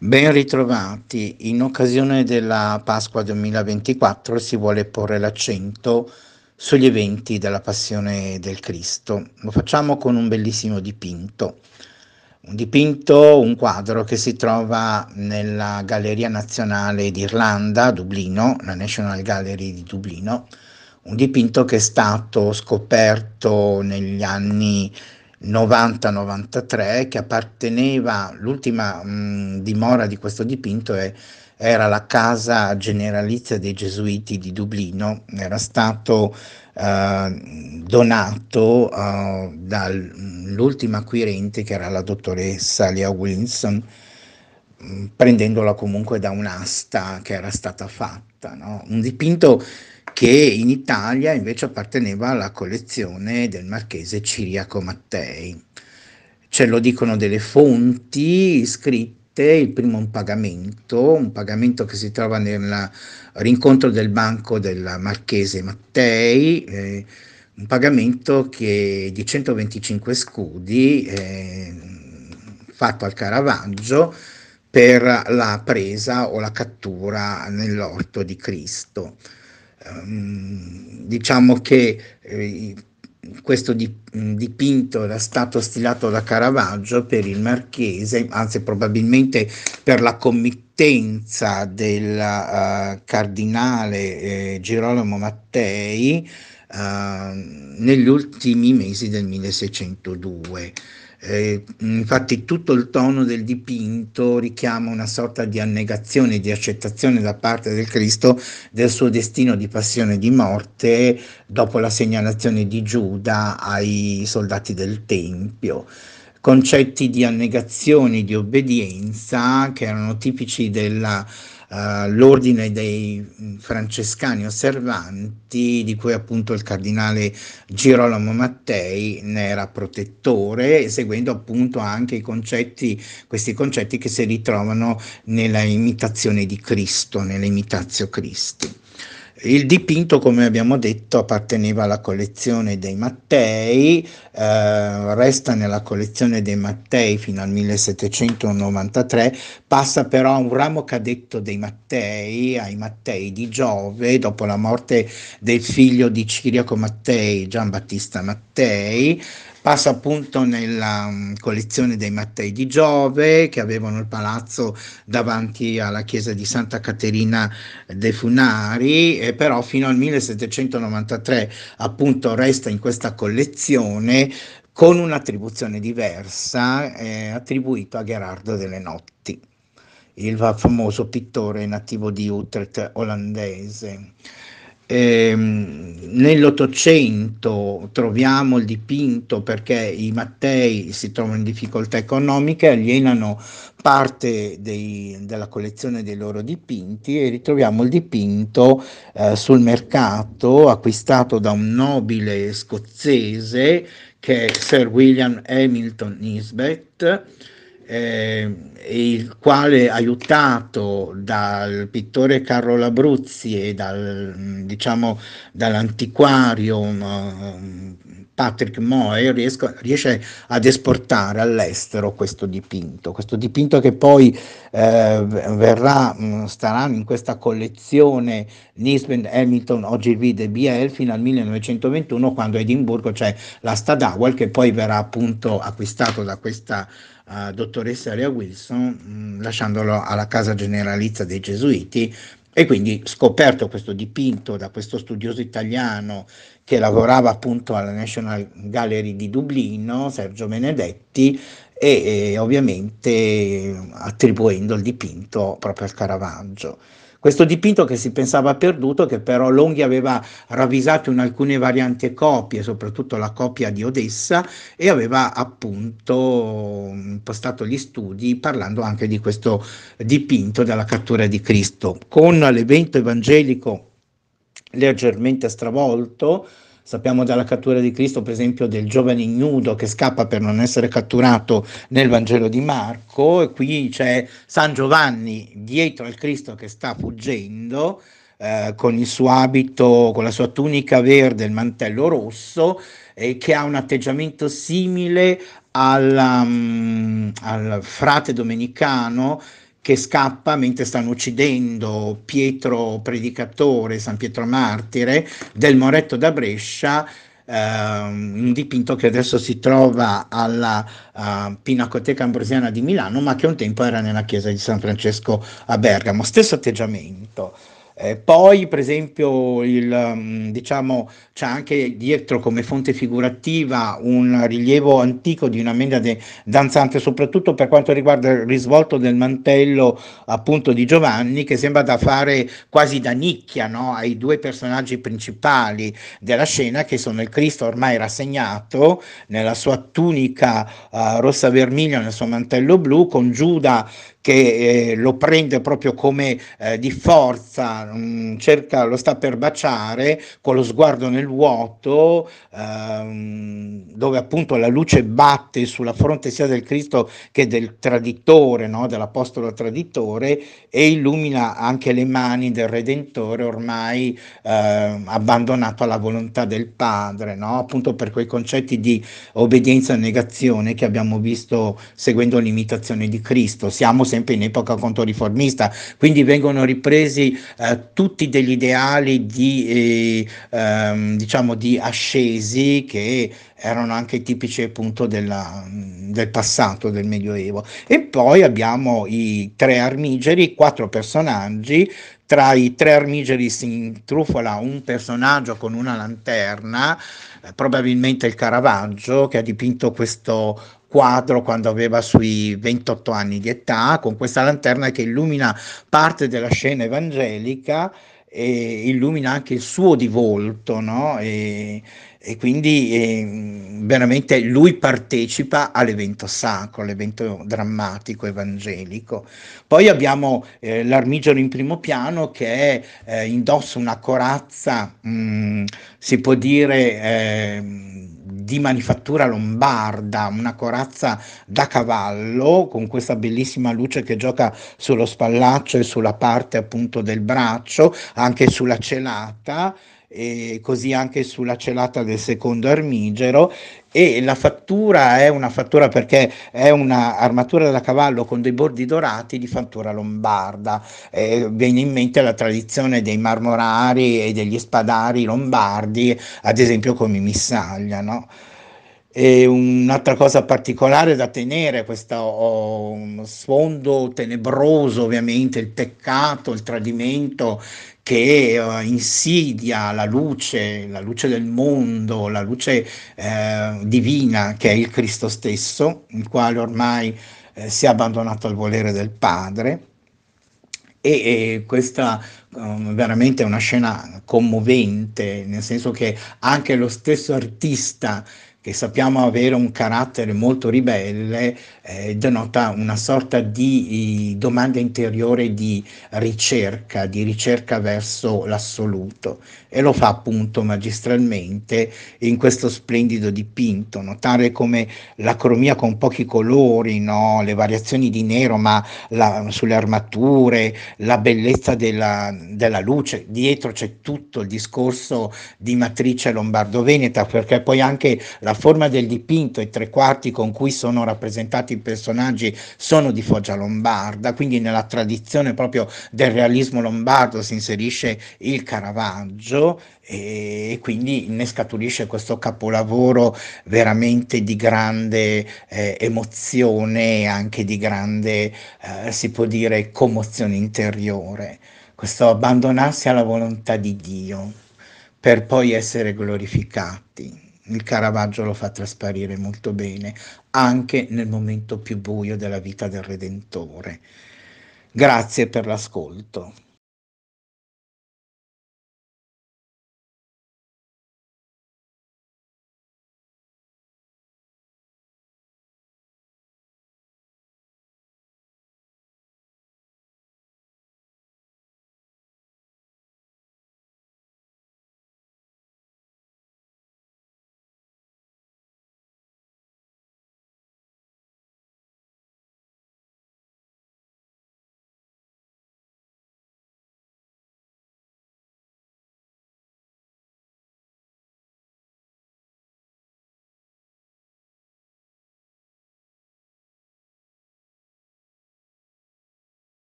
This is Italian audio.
Ben ritrovati. In occasione della Pasqua 2024 si vuole porre l'accento sugli eventi della Passione del Cristo. Lo facciamo con un bellissimo dipinto. Un dipinto, un quadro che si trova nella Galleria Nazionale d'Irlanda a Dublino, la National Gallery di Dublino. Un dipinto che è stato scoperto negli anni 90-93 che apparteneva, l'ultima mh, mm, dimora di questo dipinto è, era la casa generalizia dei gesuiti di Dublino, era stato eh, donato eh, dall'ultima mm, acquirente che era la dottoressa Lea Wilson, mm, prendendola comunque da un'asta che era stata fatta. No? Un dipinto che in Italia invece apparteneva alla collezione del marchese Ciriaco Mattei. Ce lo dicono delle fonti scritte il primo un pagamento, un pagamento che si trova nel rincontro del banco del Marchese Mattei, eh, un pagamento che, di 125 scudi eh, fatto al Caravaggio per la presa o la cattura nell'orto di Cristo. Ehm, diciamo che eh, questo dipinto era stato stilato da Caravaggio per il marchese, anzi probabilmente per la committenza del uh, eh, cardinale eh, Girolamo Mattei uh, negli ultimi mesi del 1602. Eh, infatti tutto il tono del dipinto richiama una sorta di annegazione, di accettazione da parte del Cristo del suo destino di passione e di morte dopo la segnalazione di Giuda ai soldati del Tempio concetti di annegazione, di obbedienza che erano tipici della eh, l'ordine dei mm, francescani osservanti, di cui appunto il cardinale Girolamo Mattei ne era protettore, seguendo appunto anche i concetti, questi concetti che si ritrovano nella imitazione di Cristo, nell'imitazio Cristo. Il dipinto, come abbiamo detto, apparteneva alla collezione dei Mattei, eh, resta nella collezione dei Mattei fino al 1793, passa però a un ramo cadetto dei Mattei, ai Mattei di Giove, dopo la morte del figlio di Ciriaco Mattei, Gian Battista Mattei, passa appunto nella mm, collezione dei Mattei di Giove che avevano il palazzo davanti alla chiesa di Santa Caterina dei Funari, e però fino al 1793 appunto resta in questa collezione con un'attribuzione diversa eh, attribuito a Gerardo delle Notti, il famoso pittore nativo di Utrecht olandese. Eh, Nell'Ottocento troviamo il dipinto perché i Mattei si trovano in difficoltà economiche, alienano parte dei, della collezione dei loro dipinti e ritroviamo il dipinto eh, sul mercato acquistato da un nobile scozzese che è Sir William Hamilton Nisbet eh, il quale aiutato dal pittore Carlo Labruzzi e dal, diciamo, dall'antiquario um, ehm, Patrick Moe riesco, riesce ad esportare all'estero questo dipinto, questo dipinto che poi eh, verrà, mh, mm, starà in questa collezione Nisbet Hamilton OGV de BL fino al 1921 quando a Edimburgo c'è la Stadawal che poi verrà appunto acquistato da questa uh, dottoressa Lea Wilson mh, mm, lasciandolo alla casa generalizia dei gesuiti e quindi scoperto questo dipinto da questo studioso italiano che lavorava appunto alla National Gallery di Dublino, Sergio Benedetti, e, e ovviamente attribuendo il dipinto proprio al Caravaggio. Questo dipinto che si pensava perduto, che però Longhi aveva ravvisato in alcune variante copie, soprattutto la copia di Odessa, e aveva appunto impostato gli studi parlando anche di questo dipinto della cattura di Cristo. Con l'evento evangelico leggermente stravolto, Sappiamo dalla cattura di Cristo, per esempio, del giovane ignudo che scappa per non essere catturato nel Vangelo di Marco, e qui c'è San Giovanni dietro al Cristo che sta fuggendo. Eh, con il suo abito, con la sua tunica verde, il mantello rosso, eh, che ha un atteggiamento simile alla, um, al frate domenicano che scappa mentre stanno uccidendo Pietro Predicatore, San Pietro Martire, del Moretto da Brescia, Uh, un dipinto che adesso si trova alla uh, Pinacoteca Ambrosiana di Milano, ma che un tempo era nella chiesa di San Francesco a Bergamo. Stesso atteggiamento. Eh, poi, per esempio, il, mm, diciamo, c'è anche dietro come fonte figurativa un rilievo antico di una menda danzante, soprattutto per quanto riguarda il risvolto del mantello appunto di Giovanni, che sembra da fare quasi da nicchia no? ai due personaggi principali della scena, che sono il Cristo ormai rassegnato nella sua tunica uh, rossa vermiglia, nel suo mantello blu, con Giuda che eh, lo prende proprio come eh, di forza, mh, mm, cerca, lo sta per baciare con lo sguardo nel vuoto, ehm, dove appunto la luce batte sulla fronte sia del Cristo che del traditore, no? dell'apostolo traditore, e illumina anche le mani del Redentore ormai eh, abbandonato alla volontà del Padre, no? appunto per quei concetti di obbedienza e negazione che abbiamo visto seguendo l'imitazione di Cristo. Siamo sempre in epoca contoriformista, quindi vengono ripresi eh, tutti degli ideali di, eh, ehm, diciamo di ascesi che erano anche tipici appunto della, del passato del Medioevo. E poi abbiamo i tre armigeri, quattro personaggi. Tra i tre armigeri si intrufola un personaggio con una lanterna, eh, probabilmente il Caravaggio, che ha dipinto questo quadro quando aveva sui 28 anni di età, con questa lanterna che illumina parte della scena evangelica e illumina anche il suo volto, no? E, e quindi eh, veramente lui partecipa all'evento sacro, all'evento drammatico evangelico. Poi abbiamo eh, l'Armigero in primo piano che eh, indossa una corazza, mh, mm, si può dire Eh, di manifattura lombarda, una corazza da cavallo con questa bellissima luce che gioca sullo spallaccio e sulla parte appunto del braccio, anche sulla celata e così anche sulla celata del secondo armigero e la fattura è una fattura perché è un'armatura da cavallo con dei bordi dorati di fattura lombarda. Eh, viene in mente la tradizione dei marmorari e degli spadari lombardi, ad esempio come Missaglia, no? E un'altra cosa particolare da tenere, questo oh, sfondo tenebroso ovviamente, il peccato, il tradimento che uh, insidia la luce, la luce del mondo, la luce eh, divina che è il Cristo stesso, il quale ormai eh, si è abbandonato al volere del Padre. E, e questa um, veramente è una scena commovente, nel senso che anche lo stesso artista che sappiamo avere un carattere molto ribelle, eh, denota una sorta di, di domanda interiore di ricerca, di ricerca verso l'assoluto e lo fa appunto magistralmente in questo splendido dipinto. Notare come la cromia con pochi colori, no? le variazioni di nero, ma la, sulle armature, la bellezza della, della luce, dietro c'è tutto il discorso di matrice lombardo-veneta, perché poi anche la forma del dipinto e tre quarti con cui sono rappresentati i personaggi sono di Foggia Lombarda, quindi nella tradizione proprio del realismo lombardo si inserisce il Caravaggio e quindi ne scaturisce questo capolavoro veramente di grande eh, emozione e anche di grande, eh, si può dire, commozione interiore, questo abbandonarsi alla volontà di Dio per poi essere glorificati il Caravaggio lo fa trasparire molto bene, anche nel momento più buio della vita del Redentore. Grazie per l'ascolto.